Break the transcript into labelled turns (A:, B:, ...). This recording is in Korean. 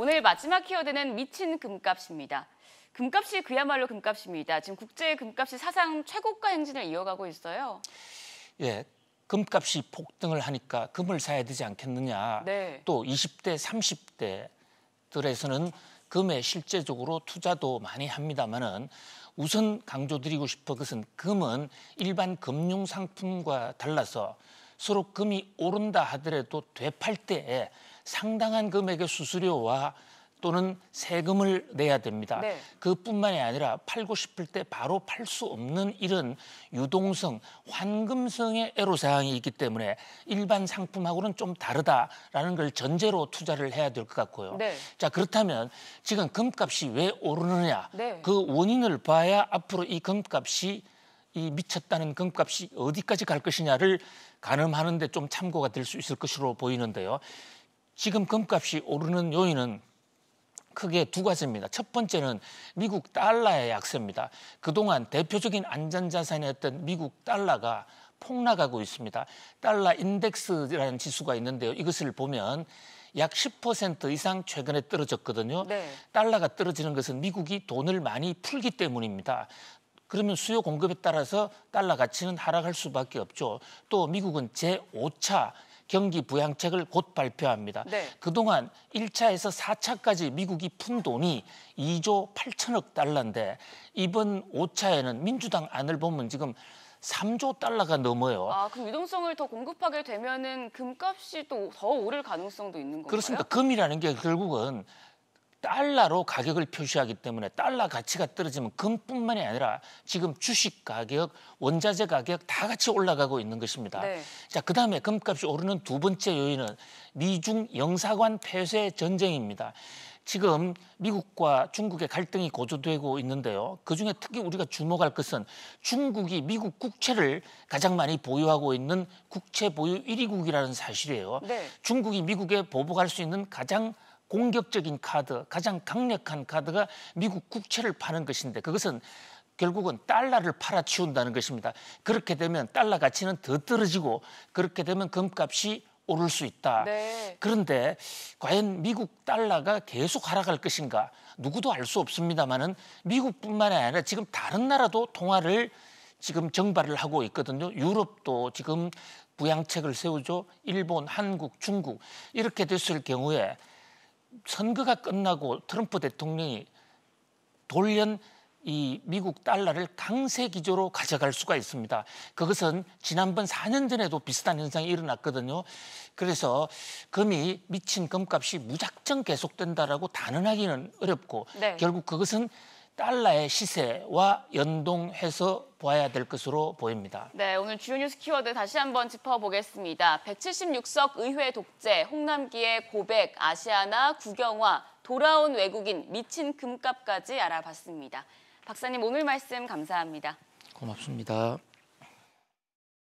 A: 오늘 마지막 키워드는 미친 금값입니다. 금값이 그야말로 금값입니다. 지금 국제 금값이 사상 최고가 행진을 이어가고 있어요.
B: 예. 금값이 폭등을 하니까 금을 사야 되지 않겠느냐. 네. 또 20대, 30대들에서는 금에 실제적으로 투자도 많이 합니다만은 우선 강조드리고 싶어 것은 금은 일반 금융 상품과 달라서 서로 금이 오른다 하더라도 되팔 때에 상당한 금액의 수수료와 또는 세금을 내야 됩니다. 네. 그뿐만이 아니라 팔고 싶을 때 바로 팔 수 없는 이런 유동성, 환금성의 애로사항이 있기 때문에 일반 상품하고는 좀 다르다라는 걸 전제로 투자를 해야 될 것 같고요. 네. 자 그렇다면 지금 금값이 왜 오르느냐 네. 그 원인을 봐야 앞으로 이 금값이 이 미쳤다는 금값이 어디까지 갈 것이냐를 가늠하는데 좀 참고가 될 수 있을 것으로 보이는데요. 지금 금값이 오르는 요인은 크게 두 가지입니다. 첫 번째는 미국 달러의 약세입니다. 그동안 대표적인 안전자산이었던 미국 달러가 폭락하고 있습니다. 달러 인덱스라는 지수가 있는데요. 이것을 보면 약 10% 이상 최근에 떨어졌거든요. 네. 달러가 떨어지는 것은 미국이 돈을 많이 풀기 때문입니다. 그러면 수요 공급에 따라서 달러 가치는 하락할 수밖에 없죠. 또 미국은 제5차 경기 부양책을 곧 발표합니다. 네. 그동안 1차에서 4차까지 미국이 푼 돈이 2조 8천억 달러인데 이번 5차에는 민주당 안을 보면 지금 3조 달러가 넘어요. 아,
A: 그럼 유동성을 더 공급하게 되면은 금값이 또 더 오를 가능성도 있는 건가요? 그렇습니다.
B: 금이라는 게 결국은 달러로 가격을 표시하기 때문에 달러 가치가 떨어지면 금뿐만이 아니라 지금 주식 가격, 원자재 가격 다 같이 올라가고 있는 것입니다. 네. 자, 그다음에 금값이 오르는 두 번째 요인은 미중 영사관 폐쇄 전쟁입니다. 지금 미국과 중국의 갈등이 고조되고 있는데요. 그중에 특히 우리가 주목할 것은 중국이 미국 국채를 가장 많이 보유하고 있는 국채 보유 1위국이라는 사실이에요. 네. 중국이 미국에 보복할 수 있는 가장 공격적인 카드, 가장 강력한 카드가 미국 국채를 파는 것인데 그것은 결국은 달러를 팔아치운다는 것입니다. 그렇게 되면 달러 가치는 더 떨어지고 그렇게 되면 금값이 오를 수 있다. 네. 그런데 과연 미국 달러가 계속 하락할 것인가 누구도 알 수 없습니다만은 미국뿐만 아니라 지금 다른 나라도 통화를 지금 정발을 하고 있거든요. 유럽도 지금 부양책을 세우죠. 일본, 한국, 중국 이렇게 됐을 경우에 선거가 끝나고 트럼프 대통령이 돌연 이 미국 달러를 강세 기조로 가져갈 수가 있습니다. 그것은 지난번 4년 전에도 비슷한 현상이 일어났거든요. 그래서 금이 미친 금값이 무작정 계속된다라고 단언하기는 어렵고 네. 결국 그것은 달러의 시세와 연동해서 보아야 될 것으로 보입니다.
A: 네, 오늘 주요 뉴스 키워드 다시 한번 짚어보겠습니다. 176석 의회 독재, 홍남기의 고백, 아시아나, 구경화, 돌아온 외국인, 미친 금값까지 알아봤습니다. 박사님 오늘 말씀 감사합니다.
B: 고맙습니다.